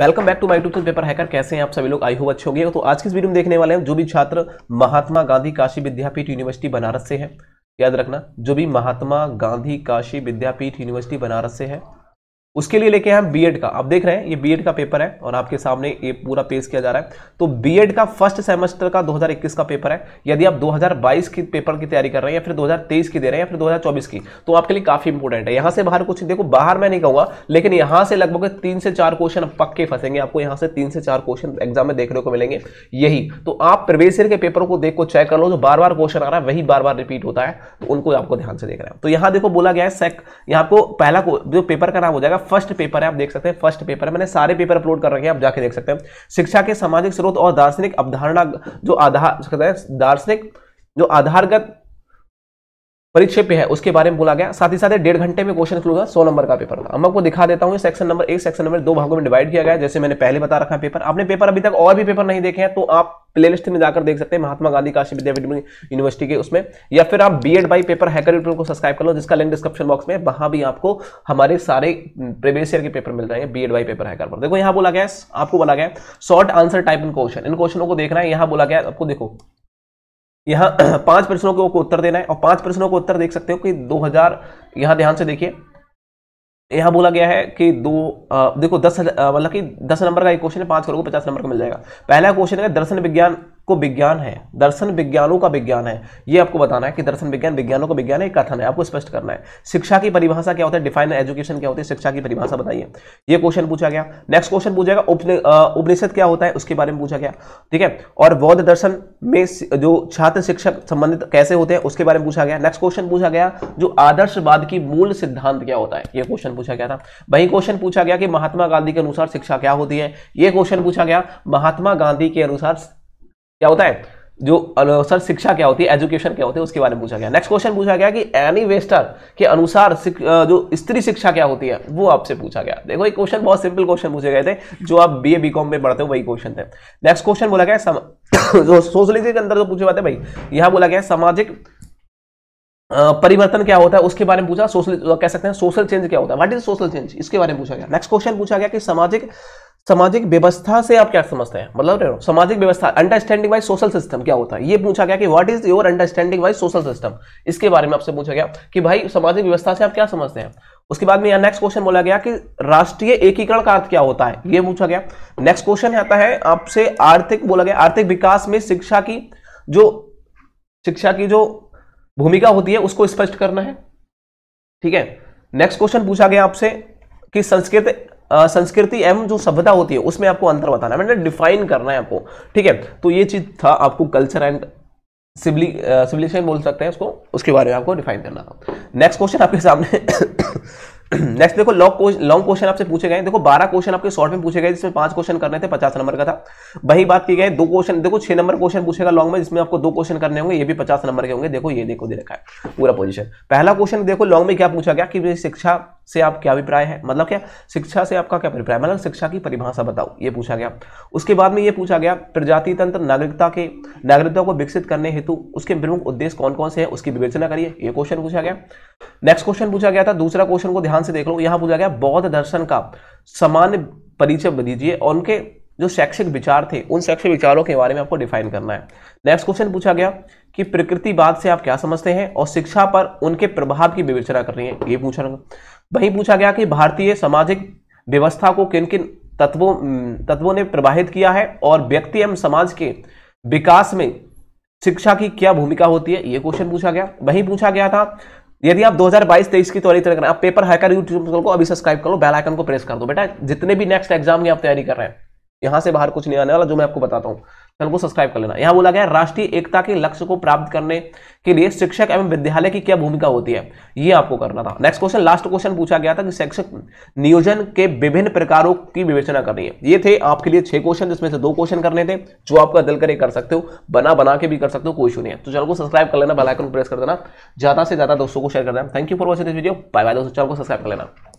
welcome back to my tube paper hacker कैसे हैं आप सभी लोग आई हो अच्छे हो गए तो आज की इस वीडियो में देखने वाले हैं जो भी छात्र महात्मा गांधी काशी विद्यापीठ यूनिवर्सिटी बनारस से है याद रखना जो भी महात्मा गांधी काशी विद्यापीठ यूनिवर्सिटी बनारस से है उसके लिए लेके हैं बीएड का आप देख रहे हैं ये बीएड का पेपर है और आपके सामने ये पूरा पेश किया जा रहा है तो बीएड का फर्स्ट सेमेस्टर का 2021 का पेपर है यदि आप 2022 की पेपर की तैयारी कर रहे हैं या फिर 2023 की दे रहे हैं या फिर 2024 की तो आपके लिए काफी इंपॉर्टेंट है यहां से बाहर कुछ देखो बाहर मैं नहीं कहूंगा लेकिन यहां से लगभग तीन से चार क्वेश्चन पक्के फंसेंगे आपको यहाँ से तीन से चार क्वेश्चन एग्जाम में देखने को मिलेंगे यही तो आप प्रवेश के पेपर को देखो चेक कर लो जो बार बार क्वेश्चन आ रहा है वही बार बार रिपीट होता है तो उनको आपको ध्यान से देख रहे हैं तो यहाँ देखो बोला गया है सेक यहाँ आपको पहला जो पेपर का नाम हो जाएगा फर्स्ट पेपर है आप देख सकते हैं फर्स्ट पेपर है मैंने सारे पेपर अपलोड कर रखे हैं आप जाके देख सकते हैं शिक्षा के सामाजिक स्रोत और दार्शनिक अवधारणा जो आधार दार्शनिक जो आधारगत परीक्षा पे है उसके बारे में बोला गया साथ ही साथ डेढ़ घंटे में क्वेश्चन खुलूगा सौ नंबर का पेपर होगा हम आपको दिखा देता हूँ सेक्शन नंबर एक सेक्शन नंबर दो भागों में डिवाइड किया गया जैसे मैंने पहले बता रखा पेपर आपने पेपर अभी तक और भी पेपर नहीं देखे हैं तो आप प्लेलिस्ट में जाकर देख सकते हैं महात्मा गांधी काशी विद्यापीठ यूनिवर्सिटी के उसमें या फिर आप B Ed by paper hacker को सब्सक्राइब कर लो जिसका लिंक डिस्क्रिप्शन बॉक्स में वहां भी आपको हमारे सारे प्रीवियस ईयर के पेपर मिल जाएंगे B Ed by paper hacker पर देखो यहाँ बोला गया आपको बोला गया शॉर्ट आंसर टाइप इन क्वेश्चन इन क्वेश्चनों को देखना है यहाँ बोला गया आपको देखो यहाँ पांच प्रश्नों को उत्तर देना है और पांच प्रश्नों को उत्तर देख सकते हो कि 2000 यहाँ ध्यान से देखिए यहाँ बोला गया है कि दो आ, देखो दस मतलब कि दस नंबर का एक क्वेश्चन है पांच को पचास नंबर का मिल जाएगा पहला क्वेश्चन है दर्शन विज्ञान को विज्ञान है दर्शन विज्ञानों का विज्ञान है ये आपको बताना है कि दर्शन विज्ञान विज्ञानों का विज्ञान है कथन है आपको स्पष्ट करना है शिक्षा की परिभाषा क्या होता है डिफाइन एजुकेशन क्या होती है शिक्षा की परिभाषा बताइए ये क्वेश्चन पूछा गया नेक्स्ट क्वेश्चन पूछा गया उपनिषद क्या होता है उसके बारे में पूछा गया ठीक है और बौद्ध दर्शन में जो छात्र शिक्षक संबंधित कैसे होते हैं उसके बारे में पूछा गया नेक्स्ट क्वेश्चन पूछा गया जो आदर्शवाद की मूल सिद्धांत क्या होता है यह क्वेश्चन पूछा गया था वही क्वेश्चन पूछा गया कि महात्मा गांधी के अनुसार शिक्षा क्या होती है यह क्वेश्चन पूछा गया महात्मा गांधी के अनुसार क्या होता है जो सर शिक्षा क्या होती है एजुकेशन क्या होती है उसके बारे में पूछा गया नेक्स्ट क्वेश्चन पूछा गया कि एनी वेस्टर के अनुसार जो स्त्री शिक्षा क्या होती है वो आपसे पूछा गया देखो ये क्वेश्चन बहुत सिंपल क्वेश्चन पूछे गए थे जो आप बीए बीकॉम में पढ़ते हो वही क्वेश्चन थे नेक्स्ट क्वेश्चन बोला गया सम... जो सोशलिज्म के अंदर जो तो पूछे जाते भाई यहां बोला गया सामाजिक परिवर्तन क्या होता है उसके बारे में पूछा सोशल कह सकते हैं सोशल चेंज क्या होता है व्हाट इज सोशल चेंज इसके बारे में पूछा गया नेक्स्ट क्वेश्चन पूछा गया कि सामाजिक सामाजिक व्यवस्था से आप क्या समझते हैं मतलब सामाजिक व्यवस्था अंडरस्टैंडिंग बाय सोशल सिस्टम क्या होता है ये पूछा गया कि what is your understanding by social system इसके बारे में आपसे पूछा गया कि भाई सामाजिक व्यवस्था से आप क्या समझते हैं उसके बाद में यहाँ नेक्स्ट क्वेश्चन बोला गया कि राष्ट्रीय एकीकरण का अर्थ क्या होता है ये पूछा गया नेक्स्ट क्वेश्चन आता है आपसे आर्थिक बोला गया आर्थिक विकास में शिक्षा की जो शिक्षा की जो भूमिका होती है उसको स्पष्ट करना है ठीक है नेक्स्ट क्वेश्चन पूछा गया आपसे कि संस्कृत संस्कृति एवं जो सभ्यता होती है उसमें आपको अंतर बताना है मैंने डिफाइन करना है आपको ठीक है तो ये चीज़ था आपको कल्चर एंड सिविली सिविलाइजेशन बोल सकते हैं उसको उसके बारे में आपको डिफाइन करना था नेक्स्ट क्वेश्चन आपके सामने नेक्स्ट देखो लॉन्ग लॉन्ग क्वेश्चन आपसे पूछे गए देखो बारह क्वेश्चन आपके शॉर्ट में पूछे गए जिसमें पांच क्वेश्चन करने थे पचास नंबर का था वही बात की गए दो क्वेश्चन देखो छह नंबर क्वेश्चन पूछेगा लॉन्ग में जिसमें आपको दो क्वेश्चन करने होंगे ये भी पचास नंबर के होंगे देखो ये देखो दे रखा है पूरा पोजिशन पहला क्वेश्चन देखो लॉन्ग में क्या पूछा गया कि शिक्षा से आप क्या अभिप्राय है मतलब क्या शिक्षा से आपका क्या अभिप्राय मतलब शिक्षा की परिभाषा बताओ ये पूछा गया उसके बाद में ये पूछा गया प्रजाति तंत्र नागरिकता के नागरिकता को विकसित करने हेतु उसके प्रमुख उद्देश्य कौन कौन से है उसकी विवेचना करिए ये क्वेश्चन पूछा गया नेक्स्ट क्वेश्चन पूछा गया था दूसरा क्वेश्चन को ध्यान से देख लो यहाँ पूछा गया बौद्ध दर्शन का सामान्य परिचय दीजिए और उनके जो शैक्षिक विचार थे उन शैक्षिक विचारों के बारे में आपको डिफाइन करना है नेक्स्ट क्वेश्चन पूछा गया कि प्रकृतिवाद से आप क्या समझते हैं और शिक्षा पर उनके प्रभाव की विवेचना कर रही है ये पूछा वहीं पूछा गया कि भारतीय सामाजिक व्यवस्था को किन किन तत्वों तत्वों ने प्रभावित किया है और व्यक्ति एवं समाज के विकास में शिक्षा की क्या भूमिका होती है ये क्वेश्चन पूछा गया वहीं पूछा गया था यदि आप 2022-23 की तैयारी करें आप पेपर हैकर यूट्यूब को अभी सब्सक्राइब कर लो बेल आइकन को प्रेस कर दो बेटा जितने भी नेक्स्ट एग्जाम की आप तैयारी कर रहे हैं यहां से बाहर कुछ नहीं आने वाला जो मैं आपको बताता हूँ चैनल को सब्सक्राइब कर लेना यहाँ बोला गया राष्ट्रीय एकता के लक्ष्य को प्राप्त करने के लिए शिक्षक एवं विद्यालय की क्या भूमिका होती है ये आपको करना था नेक्स्ट क्वेश्चन लास्ट क्वेश्चन पूछा गया था कि शैक्षिक नियोजन के विभिन्न प्रकारों की विवेचना करनी है ये थे आपके लिए छह क्वेश्चन जिसमें से दो क्वेश्चन करने थे जो आपका दिल करे कर सकते हो बना बना के भी कर सकते हो कोई इशू नहीं है तो चैनल को सब्सक्राइब कर लेना बेलाइकन प्रेस कर देना ज्यादा से ज्यादा दोस्तों को शेयर कर देना thank you for watching this video bye bye दोस्तों चैनल को सब्सक्राइब कर लेना